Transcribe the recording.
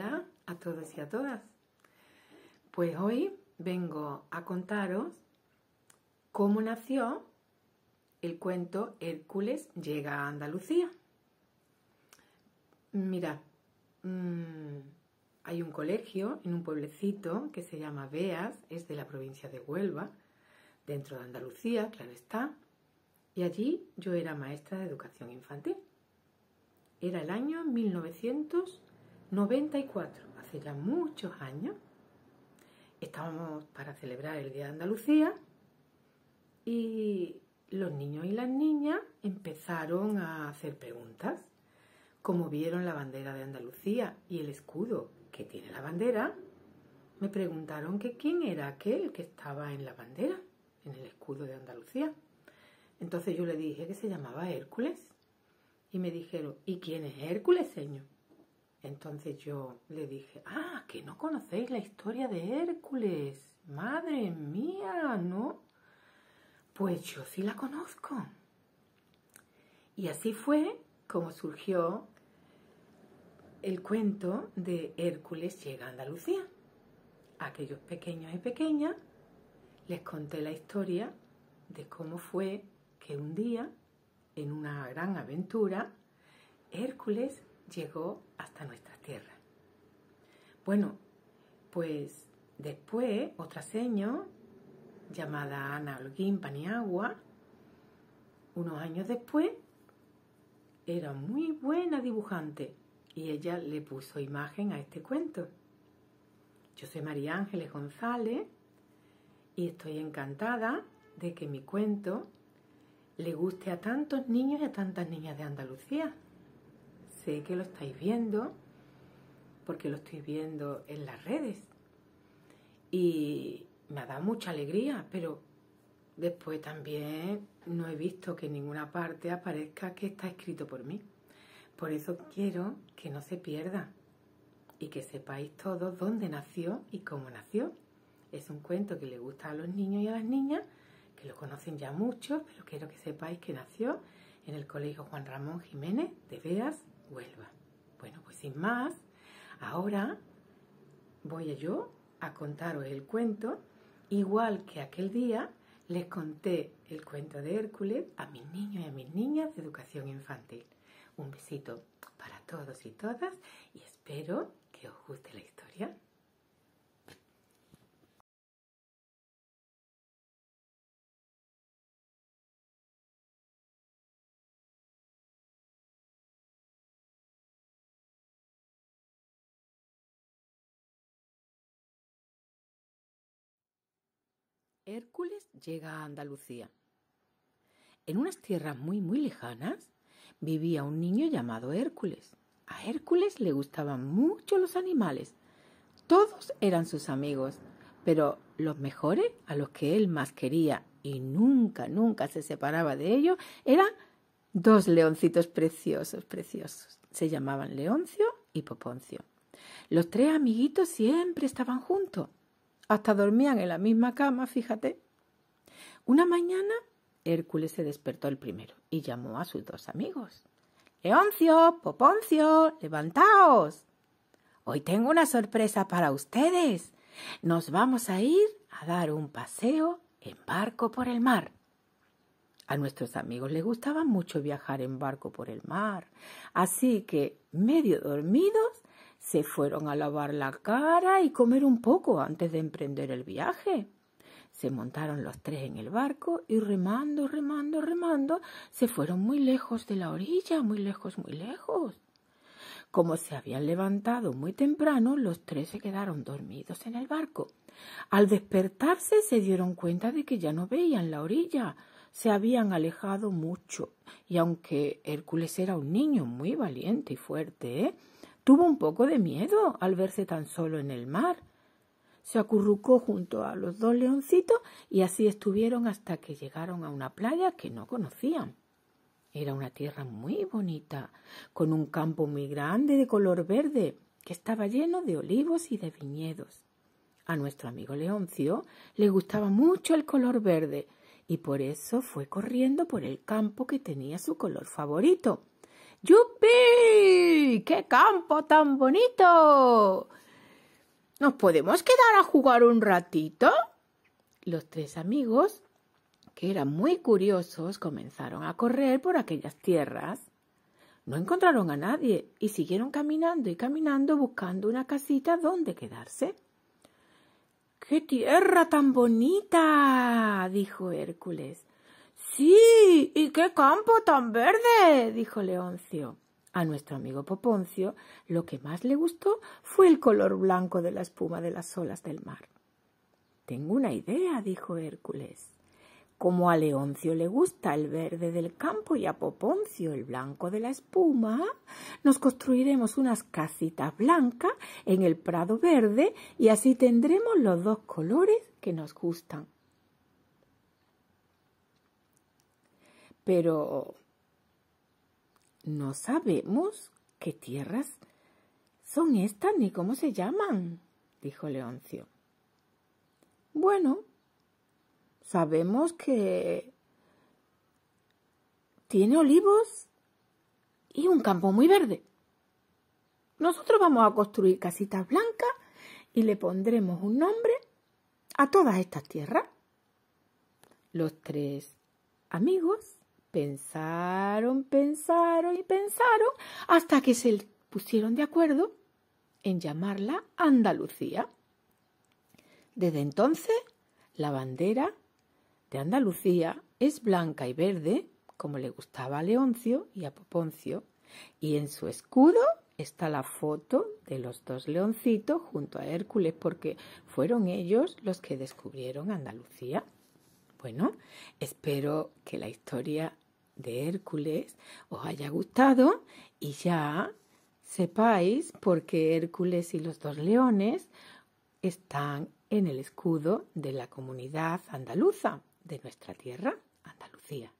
Hola a todos y a todas. Pues hoy vengo a contaros cómo nació el cuento Hércules llega a Andalucía. Mira, mm, hay un colegio en un pueblecito que se llama Beas, es de la provincia de Huelva, dentro de Andalucía, claro está, y allí yo era maestra de educación infantil. Era el año 1900. 94, hace ya muchos años, estábamos para celebrar el Día de Andalucía y los niños y las niñas empezaron a hacer preguntas. Como vieron la bandera de Andalucía y el escudo que tiene la bandera, me preguntaron que quién era aquel que estaba en la bandera, en el escudo de Andalucía. Entonces yo le dije que se llamaba Hércules. Y me dijeron, ¿y quién es Hércules, señor? Entonces yo le dije, ah, que no conocéis la historia de Hércules. Madre mía, ¿no? Pues yo sí la conozco. Y así fue como surgió el cuento de Hércules llega a Andalucía. aquellos pequeños y pequeñas les conté la historia de cómo fue que un día, en una gran aventura, Hércules llegó hasta nuestra tierra. Bueno, pues después otra seño, llamada Ana Holguín Paniagua, unos años después, era muy buena dibujante y ella le puso imagen a este cuento. Yo soy María Ángeles González y estoy encantada de que mi cuento le guste a tantos niños y a tantas niñas de Andalucía. Sé que lo estáis viendo porque lo estoy viendo en las redes. Y me ha dado mucha alegría, pero después también no he visto que en ninguna parte aparezca que está escrito por mí. Por eso quiero que no se pierda y que sepáis todos dónde nació y cómo nació. Es un cuento que le gusta a los niños y a las niñas, que lo conocen ya mucho, pero quiero que sepáis que nació en el Colegio Juan Ramón Jiménez de Veas, vuelva Bueno, pues sin más, ahora voy a yo a contaros el cuento, igual que aquel día les conté el cuento de Hércules a mis niños y a mis niñas de educación infantil. Un besito para todos y todas y espero que os guste la historia. Hércules llega a Andalucía. En unas tierras muy, muy lejanas vivía un niño llamado Hércules. A Hércules le gustaban mucho los animales. Todos eran sus amigos, pero los mejores, a los que él más quería y nunca, nunca se separaba de ellos, eran dos leoncitos preciosos, preciosos. Se llamaban Leoncio y Poponcio. Los tres amiguitos siempre estaban juntos hasta dormían en la misma cama, fíjate. Una mañana Hércules se despertó el primero y llamó a sus dos amigos. Leoncio, Poponcio, levantaos. Hoy tengo una sorpresa para ustedes. Nos vamos a ir a dar un paseo en barco por el mar. A nuestros amigos les gustaba mucho viajar en barco por el mar, así que, medio dormido, se fueron a lavar la cara y comer un poco antes de emprender el viaje. Se montaron los tres en el barco y remando, remando, remando, se fueron muy lejos de la orilla, muy lejos, muy lejos. Como se habían levantado muy temprano, los tres se quedaron dormidos en el barco. Al despertarse se dieron cuenta de que ya no veían la orilla. Se habían alejado mucho, y aunque Hércules era un niño muy valiente y fuerte, ¿eh? Tuvo un poco de miedo al verse tan solo en el mar. Se acurrucó junto a los dos leoncitos y así estuvieron hasta que llegaron a una playa que no conocían. Era una tierra muy bonita, con un campo muy grande de color verde, que estaba lleno de olivos y de viñedos. A nuestro amigo Leoncio le gustaba mucho el color verde, y por eso fue corriendo por el campo que tenía su color favorito. ¡Yupi! ¡Qué campo tan bonito! ¿Nos podemos quedar a jugar un ratito? Los tres amigos, que eran muy curiosos, comenzaron a correr por aquellas tierras. No encontraron a nadie y siguieron caminando y caminando buscando una casita donde quedarse. ¡Qué tierra tan bonita! dijo Hércules. Sí, y qué campo tan verde, dijo Leoncio. A nuestro amigo Poponcio lo que más le gustó fue el color blanco de la espuma de las olas del mar. Tengo una idea, dijo Hércules. Como a Leoncio le gusta el verde del campo y a Poponcio el blanco de la espuma, nos construiremos unas casitas blancas en el prado verde y así tendremos los dos colores que nos gustan. Pero no sabemos qué tierras son estas ni cómo se llaman, dijo Leoncio. Bueno, sabemos que tiene olivos y un campo muy verde. Nosotros vamos a construir casitas blancas y le pondremos un nombre a todas estas tierras. Los tres amigos pensaron, pensaron y pensaron hasta que se pusieron de acuerdo en llamarla Andalucía. Desde entonces, la bandera de Andalucía es blanca y verde, como le gustaba a Leoncio y a Poponcio, y en su escudo está la foto de los dos leoncitos junto a Hércules, porque fueron ellos los que descubrieron Andalucía. Bueno, espero que la historia de Hércules os haya gustado y ya sepáis por qué Hércules y los dos leones están en el escudo de la comunidad andaluza, de nuestra tierra, Andalucía.